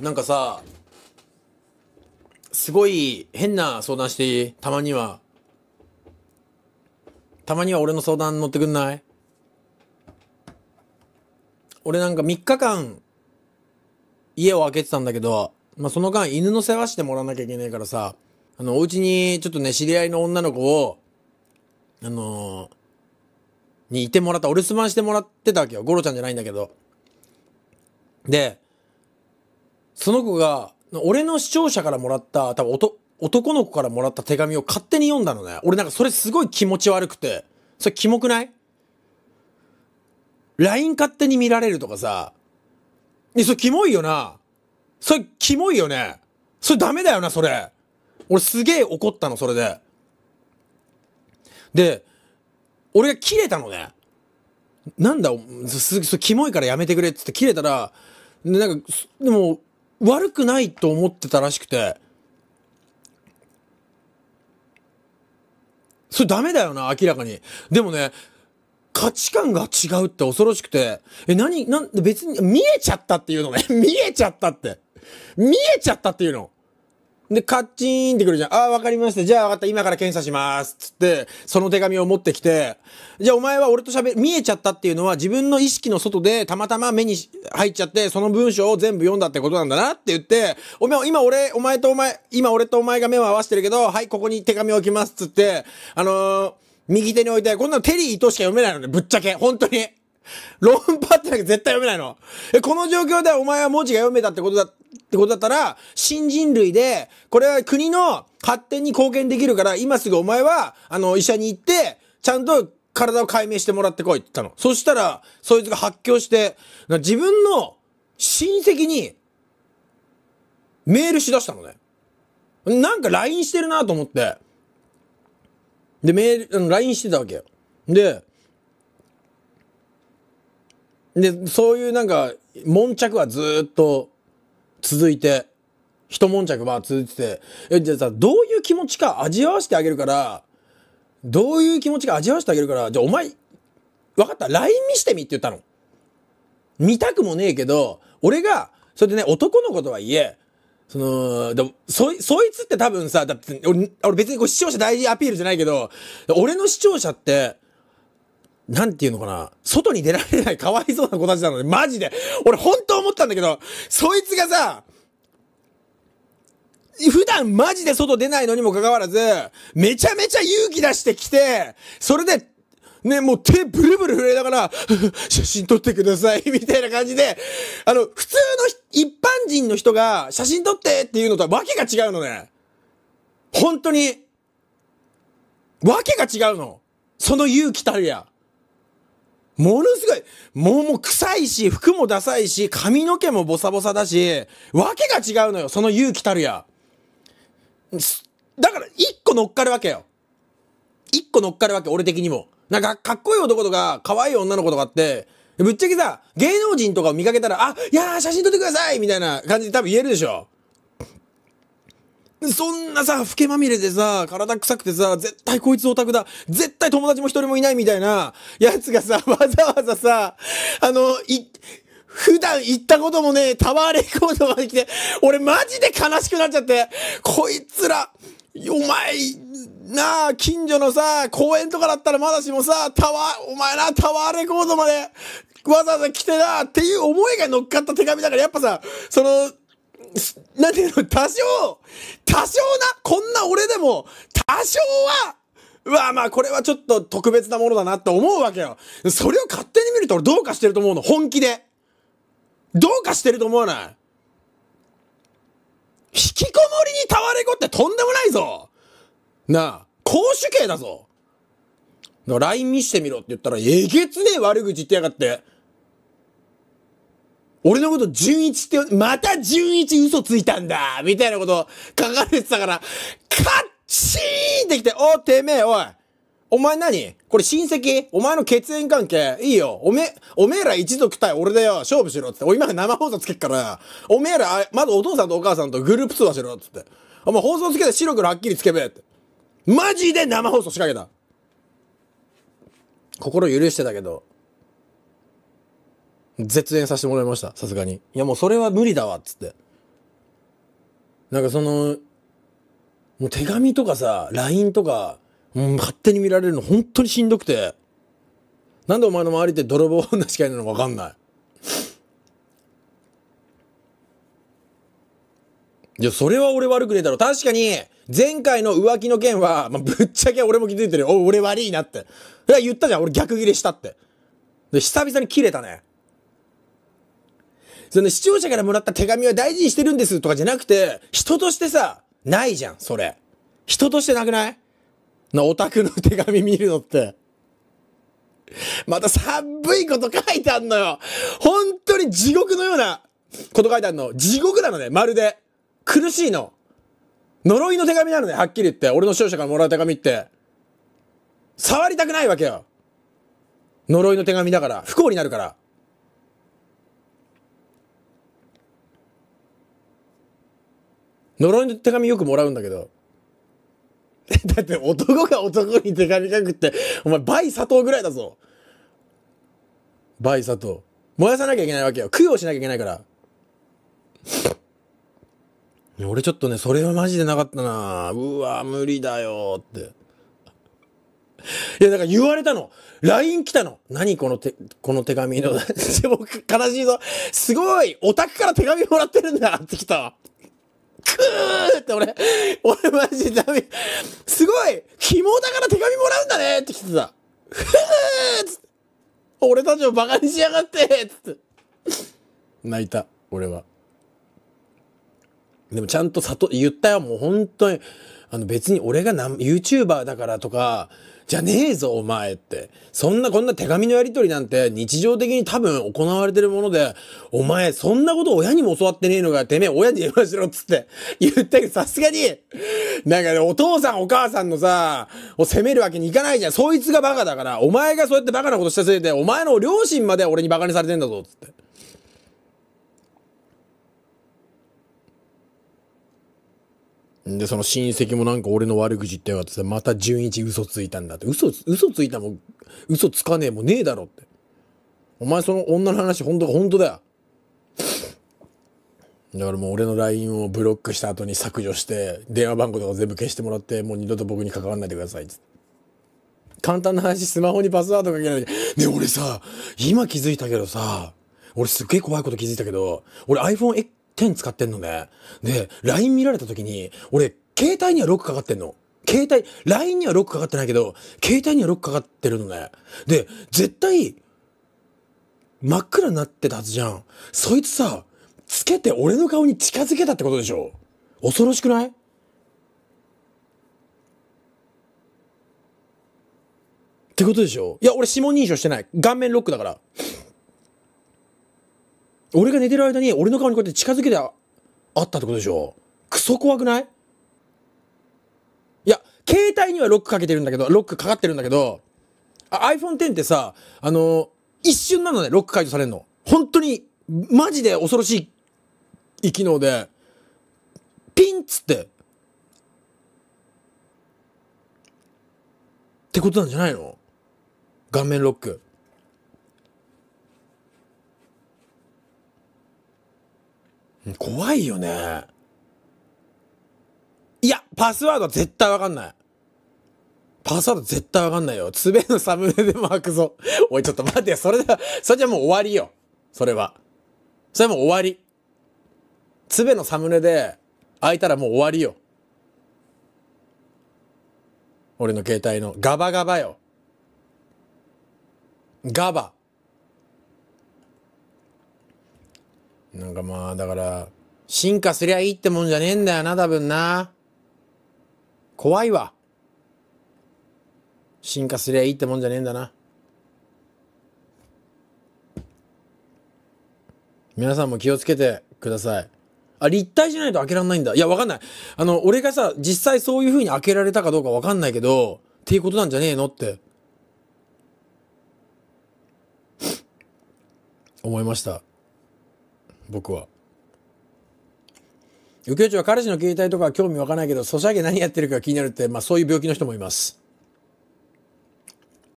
なんかさ、すごい変な相談していいたまには。たまには俺の相談乗ってくんない俺なんか3日間、家を空けてたんだけど、まあ、その間犬の世話してもらわなきゃいけないからさ、あの、お家にちょっとね、知り合いの女の子を、あのー、にいてもらった、お留守番してもらってたわけよ。ゴロちゃんじゃないんだけど。で、その子が、俺の視聴者からもらった、多分おと男の子からもらった手紙を勝手に読んだのね。俺なんかそれすごい気持ち悪くて。それキモくない ?LINE 勝手に見られるとかさ。え、それキモいよな。それキモいよね。それダメだよな、それ。俺すげえ怒ったの、それで。で、俺が切れたのね。なんだ、す、す、キモいからやめてくれっつって切れたら、なんか、でも、悪くないと思ってたらしくて、それダメだよな、明らかに。でもね、価値観が違うって恐ろしくて、え、何、なん、別に、見えちゃったっていうのね。見えちゃったって。見えちゃったっていうの。で、カッチーンってくるじゃん。ああ、わかりました。じゃあわかった。今から検査します。つって、その手紙を持ってきて、じゃあお前は俺と喋見えちゃったっていうのは自分の意識の外でたまたま目に入っちゃって、その文章を全部読んだってことなんだなって言って、お前、今俺、お前とお前、今俺とお前が目を合わせてるけど、はい、ここに手紙を置きます。つって、あのー、右手に置いて、こんなのテリーとしか読めないのね。ぶっちゃけ。本当に。論破ってなきゃ絶対読めないの。え、この状況でお前は文字が読めたってことだってことだったら、新人類で、これは国の発展に貢献できるから、今すぐお前は、あの、医者に行って、ちゃんと体を解明してもらってこいって言ったの。そしたら、そいつが発狂して、自分の親戚に、メールしだしたのね。なんか LINE してるなと思って。で、メール、LINE してたわけよ。で、で、そういうなんか、悶着はずっと続いて、一悶着あ続いてて、え、じゃあさ、どういう気持ちか味わわせてあげるから、どういう気持ちか味わわせてあげるから、じゃあお前、分かった ?LINE 見してみって言ったの。見たくもねえけど、俺が、それでね、男の子とはいえ、その、でも、そ、そいつって多分さ、だって、俺、俺別にこう視聴者大事アピールじゃないけど、俺の視聴者って、なんていうのかな、外に出られないかわいそうな子たちなので、マジで。俺本当思ったんだけど、そいつがさ、普段マジで外出ないのにもかかわらず、めちゃめちゃ勇気出してきて、それで、ね、もう手ブルブル震えながら、写真撮ってください、みたいな感じで、あの、普通の一般人の人が写真撮ってっていうのとは訳が違うのね。本当に。訳が違うの。その勇気たるや。ものすごい、もうもう臭いし、服もダサいし、髪の毛もボサボサだし、わけが違うのよ、その勇気たるや。だから、一個乗っかるわけよ。一個乗っかるわけ、俺的にも。なんか、かっこいい男とか、可愛い女の子とかって、ぶっちゃけさ、芸能人とかを見かけたら、あ、いやー写真撮ってくださいみたいな感じで多分言えるでしょ。そんなさ、老けまみれでさ、体臭くてさ、絶対こいつオタクだ。絶対友達も一人もいないみたいな、やつがさ、わざわざさ、あの、い、普段行ったこともね、タワーレコードまで来て、俺マジで悲しくなっちゃって、こいつら、お前、なあ、近所のさ、公園とかだったらまだしもさ、タワー、お前な、タワーレコードまで、わざわざ来てな、っていう思いが乗っかった手紙だから、やっぱさ、その、なんていうの、多少、多少な、こんな俺でも、多少は、うわ、まあこれはちょっと特別なものだなって思うわけよ。それを勝手に見ると俺どうかしてると思うの。本気で。どうかしてると思わない引きこもりにたわれ子ってとんでもないぞなあ、公主刑だぞ !LINE 見してみろって言ったら、えげつねえ悪口言ってやがって。俺のこと純一って、また純一嘘ついたんだみたいなこと書かれてたから、カッチーンってきて、お、てめえ、おいお前何これ親戚お前の血縁関係いいよ。おめ、おめえら一族対俺だよ。勝負しろっつって。お今生放送つけっから。おめえら、まずお父さんとお母さんとグループ通話しろってって。お前放送つけて白黒はっきりつけべって。マジで生放送仕掛けた。心許してたけど、絶縁させてもらいました、さすがに。いや、もうそれは無理だわ、っつって。なんかその、もう手紙とかさ、LINE とか、もう勝手に見られるの本当にしんどくて。なんでお前の周りって泥棒女しかいないのかわかんない。いや、それは俺悪くねえだろ。確かに、前回の浮気の件は、まあ、ぶっちゃけ俺も気づいてるよ。お、俺悪いなって。いや、言ったじゃん。俺逆ギレしたって。で、久々に切れたね。その視聴者からもらった手紙は大事にしてるんですとかじゃなくて、人としてさ、ないじゃん、それ。人としてなくないな、オタクの手紙見るのって。また寒いこと書いてあんのよ。本当に地獄のようなこと書いてあんの。地獄なのね、まるで。苦しいの。呪いの手紙なのね、はっきり言って。俺の視聴者からもらう手紙って。触りたくないわけよ。呪いの手紙だから。不幸になるから。呪いの手紙よくもらうんだけど。だって男が男に手紙書くって、お前倍佐藤ぐらいだぞ。倍佐藤。燃やさなきゃいけないわけよ。供養しなきゃいけないから。俺ちょっとね、それはマジでなかったなうわ、無理だよって。いや、だから言われたの !LINE 来たの何この手、この手紙の。僕、悲しいぞ。すごいオタクから手紙もらってるんだって来たわ。くーって俺、俺マジでダメ。すごい紐だから手紙もらうんだねって来てた。ふーつって。俺たちをバカにしやがってつって。泣いた、俺は。でもちゃんと悟、言ったよ、もう本当に。あの別に俺がなん YouTuber だからとか、じゃねえぞお前って。そんなこんな手紙のやり取りなんて日常的に多分行われてるもので、お前そんなこと親にも教わってねえのか、てめえ親に電話しろっつって言ったけどさすがに、なんかね、お父さんお母さんのさ、を責めるわけにいかないじゃん。そいつがバカだから、お前がそうやってバカなことしたせいで、お前の両親まで俺にバカにされてんだぞつって。で、その親戚もなんか俺の悪口言ってよってまた純一嘘ついたんだって。嘘、嘘ついたも、嘘つかねえもねえだろって。お前その女の話本当か本当だよ。だからもう俺の LINE をブロックした後に削除して、電話番号とか全部消してもらって、もう二度と僕に関わらないでくださいって。簡単な話、スマホにパスワードかけないで。ね俺さ、今気づいたけどさ、俺すっげえ怖いこと気づいたけど、俺 iPhone X 点使ってんのね。で、LINE 見られた時に、俺、携帯にはロックかかってんの。携帯、LINE にはロックかかってないけど、携帯にはロックかかってるのね。で、絶対、真っ暗になってたはずじゃん。そいつさ、つけて俺の顔に近づけたってことでしょ恐ろしくないってことでしょいや、俺指紋認証してない。顔面ロックだから。俺が寝てる間に俺の顔にこうやって近づけてあったってことでしょクソ怖くないいや、携帯にはロックかけてるんだけど、ロックかかってるんだけど、iPhone X ってさ、あのー、一瞬なのね、ロック解除されるの。本当に、マジで恐ろしい機能で、ピンっつって、ってことなんじゃないの顔面ロック。怖いよね。いや、パスワード絶対わかんない。パスワード絶対わかんないよ。つべのサムネでも開くぞ。おい、ちょっと待ってよ。それでは、それじゃもう終わりよ。それは。それはもう終わり。つべのサムネで開いたらもう終わりよ。俺の携帯のガバガバよ。ガバ。なんかまあ、だから、進化すりゃいいってもんじゃねえんだよな、多分な。怖いわ。進化すりゃいいってもんじゃねえんだな。皆さんも気をつけてください。あ、立体じゃないと開けられないんだ。いや、わかんない。あの、俺がさ、実際そういう風に開けられたかどうかわかんないけど、っていうことなんじゃねえのって、思いました。僕は。右京長は彼氏の携帯とかは興味わかないけど、ソシャゲ何やってるか気になるって、まあそういう病気の人もいます。